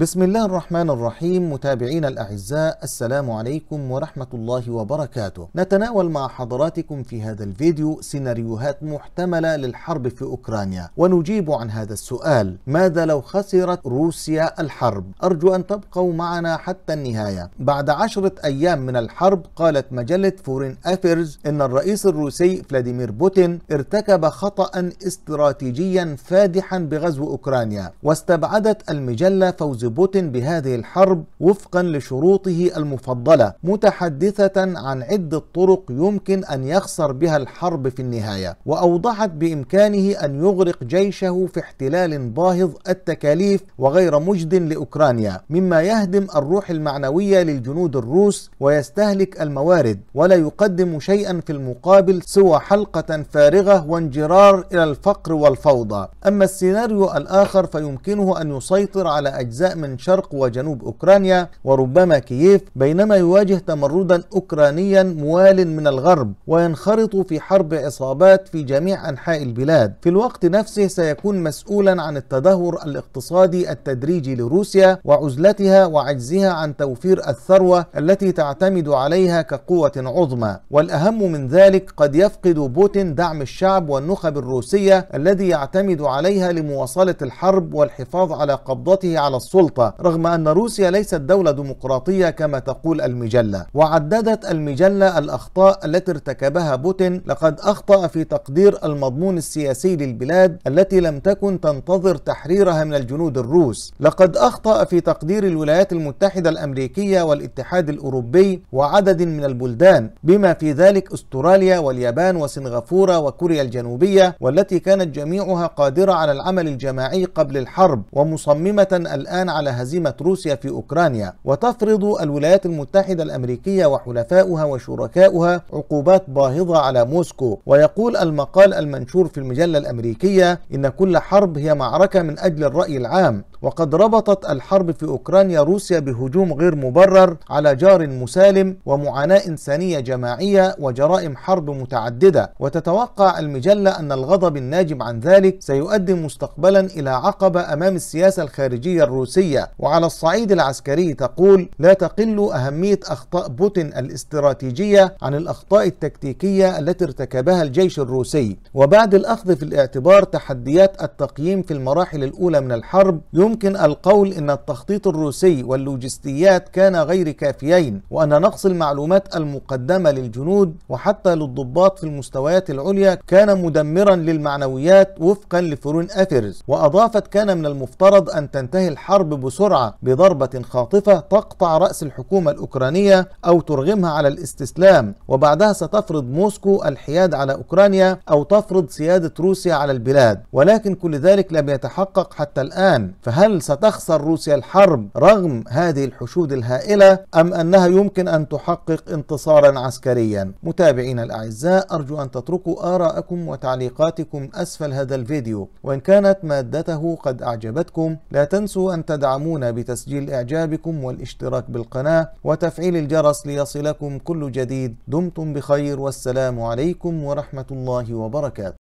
بسم الله الرحمن الرحيم متابعينا الاعزاء السلام عليكم ورحمه الله وبركاته نتناول مع حضراتكم في هذا الفيديو سيناريوهات محتمله للحرب في اوكرانيا ونجيب عن هذا السؤال ماذا لو خسرت روسيا الحرب ارجو ان تبقوا معنا حتى النهايه بعد عشره ايام من الحرب قالت مجله فورين افيرز ان الرئيس الروسي فلاديمير بوتين ارتكب خطا استراتيجيا فادحا بغزو اوكرانيا واستبعدت المجله فوز بوتين بهذه الحرب وفقا لشروطه المفضلة متحدثة عن عدة طرق يمكن أن يخسر بها الحرب في النهاية وأوضحت بإمكانه أن يغرق جيشه في احتلال باهظ التكاليف وغير مجد لأوكرانيا مما يهدم الروح المعنوية للجنود الروس ويستهلك الموارد ولا يقدم شيئا في المقابل سوى حلقة فارغة وانجرار إلى الفقر والفوضى أما السيناريو الآخر فيمكنه أن يسيطر على أجزاء من شرق وجنوب أوكرانيا وربما كييف بينما يواجه تمردا أوكرانيا موال من الغرب وينخرط في حرب عصابات في جميع أنحاء البلاد في الوقت نفسه سيكون مسؤولا عن التدهور الاقتصادي التدريجي لروسيا وعزلتها وعجزها عن توفير الثروة التي تعتمد عليها كقوة عظمى والأهم من ذلك قد يفقد بوتين دعم الشعب والنخب الروسية الذي يعتمد عليها لمواصلة الحرب والحفاظ على قبضته على السلطة السلطة رغم أن روسيا ليست دولة ديمقراطية كما تقول المجلة وعددت المجلة الأخطاء التي ارتكبها بوتين لقد أخطأ في تقدير المضمون السياسي للبلاد التي لم تكن تنتظر تحريرها من الجنود الروس لقد أخطأ في تقدير الولايات المتحدة الأمريكية والاتحاد الأوروبي وعدد من البلدان بما في ذلك أستراليا واليابان وسنغافورة وكوريا الجنوبية والتي كانت جميعها قادرة على العمل الجماعي قبل الحرب ومصممة الآن على هزيمة روسيا في أوكرانيا وتفرض الولايات المتحدة الأمريكية وحلفاؤها وشركاؤها عقوبات باهظة على موسكو ويقول المقال المنشور في المجلة الأمريكية إن كل حرب هي معركة من أجل الرأي العام وقد ربطت الحرب في أوكرانيا روسيا بهجوم غير مبرر على جار مسالم ومعاناة إنسانية جماعية وجرائم حرب متعددة وتتوقع المجلة أن الغضب الناجم عن ذلك سيؤدي مستقبلا إلى عقبة أمام السياسة الخارجية الروسية وعلى الصعيد العسكري تقول لا تقل أهمية أخطاء بوتين الاستراتيجية عن الأخطاء التكتيكية التي ارتكبها الجيش الروسي وبعد الأخذ في الاعتبار تحديات التقييم في المراحل الأولى من الحرب يمكن القول أن التخطيط الروسي واللوجستيات كان غير كافيين وأن نقص المعلومات المقدمة للجنود وحتى للضباط في المستويات العليا كان مدمرا للمعنويات وفقا لفرون افرز وأضافت كان من المفترض أن تنتهي الحرب بسرعة بضربة خاطفة تقطع رأس الحكومة الأوكرانية أو ترغمها على الاستسلام وبعدها ستفرض موسكو الحياد على أوكرانيا أو تفرض سيادة روسيا على البلاد ولكن كل ذلك لم يتحقق حتى الآن فهل هل ستخسر روسيا الحرب رغم هذه الحشود الهائلة أم أنها يمكن أن تحقق انتصارا عسكريا متابعينا الأعزاء أرجو أن تتركوا آراءكم وتعليقاتكم أسفل هذا الفيديو وإن كانت مادته قد أعجبتكم لا تنسوا أن تدعمونا بتسجيل إعجابكم والاشتراك بالقناة وتفعيل الجرس ليصلكم كل جديد دمتم بخير والسلام عليكم ورحمة الله وبركاته